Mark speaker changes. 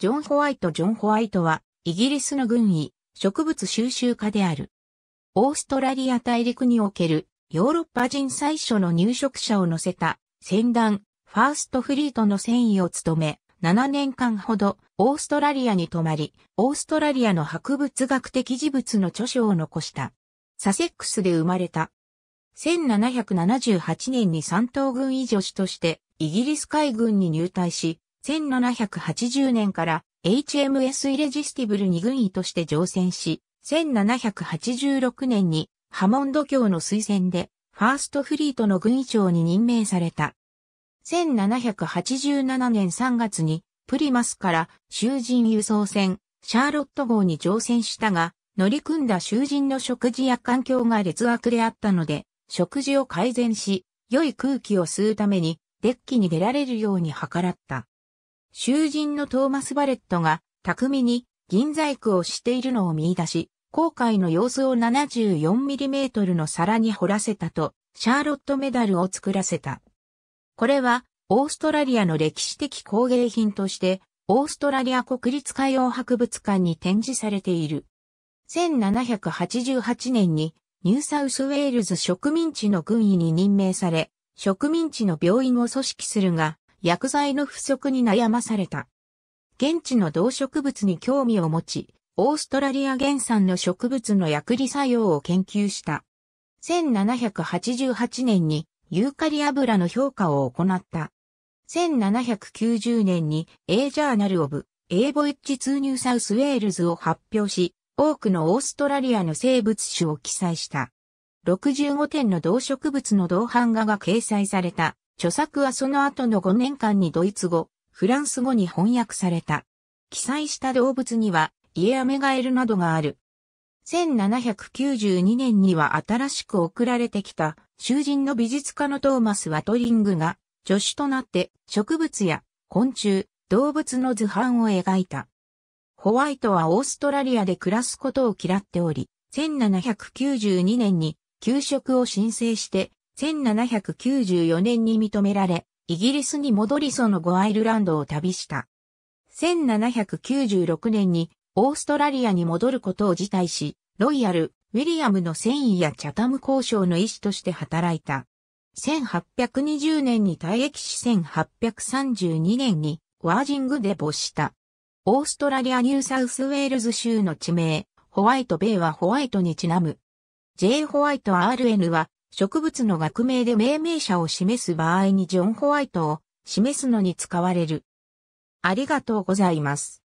Speaker 1: ジョン・ホワイト・ジョン・ホワイトは、イギリスの軍医、植物収集家である。オーストラリア大陸における、ヨーロッパ人最初の入植者を乗せた、船団、ファーストフリートの船医を務め、7年間ほど、オーストラリアに泊まり、オーストラリアの博物学的事物の著書を残した。サセックスで生まれた。1778年に三等軍医助手として、イギリス海軍に入隊し、1780年から HMS イレジスティブルに軍医として乗船し、1786年にハモンド教の推薦でファーストフリートの軍医長に任命された。1787年3月にプリマスから囚人輸送船シャーロット号に乗船したが、乗り組んだ囚人の食事や環境が劣悪であったので、食事を改善し、良い空気を吸うためにデッキに出られるように計らった。囚人のトーマス・バレットが巧みに銀細工をしているのを見出し、航海の様子を 74mm の皿に掘らせたと、シャーロットメダルを作らせた。これは、オーストラリアの歴史的工芸品として、オーストラリア国立海洋博物館に展示されている。1788年にニューサウスウェールズ植民地の軍医に任命され、植民地の病院を組織するが、薬剤の不足に悩まされた。現地の動植物に興味を持ち、オーストラリア原産の植物の薬理作用を研究した。1788年にユーカリ油の評価を行った。1790年に A ジャーナルオブ A ボイッジューサウスウェールズを発表し、多くのオーストラリアの生物種を記載した。65点の動植物の同版画が掲載された著作はその後の5年間にドイツ語、フランス語に翻訳された。記載した動物には、イエアメガエルなどがある。1792年には新しく送られてきた、囚人の美術家のトーマス・ワトリングが、助手となって植物や昆虫、動物の図版を描いた。ホワイトはオーストラリアで暮らすことを嫌っており、1792年に給食を申請して1794年に認められ、イギリスに戻りその後アイルランドを旅した。1796年にオーストラリアに戻ることを辞退し、ロイヤル、ウィリアムの戦意やチャタム交渉の医師として働いた。1820年に退役し1832年にワージングで没した。オーストラリアニューサウスウェールズ州の地名、ホワイトベイはホワイトにちなむ。J. ホワイト RN は植物の学名で命名者を示す場合にジョン・ホワイトを示すのに使われる。ありがとうございます。